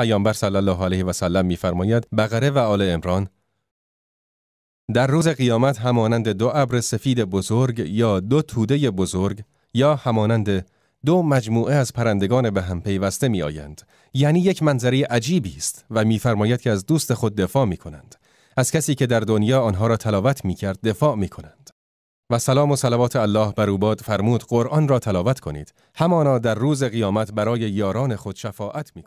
پیامبر صلی الله علیه و سلم میفرماید بقره و آل امران در روز قیامت همانند دو ابر سفید بزرگ یا دو توده بزرگ یا همانند دو مجموعه از پرندگان به هم پیوسته می آیند. یعنی یک منظره عجیبی است و میفرماید که از دوست خود دفاع می کنند. از کسی که در دنیا آنها را تلاوت می کرد دفاع می کنند. و سلام و صلوات الله بر فرمود قرآن را تلاوت کنید. همانا در روز قیامت برای یاران خود شفاعت می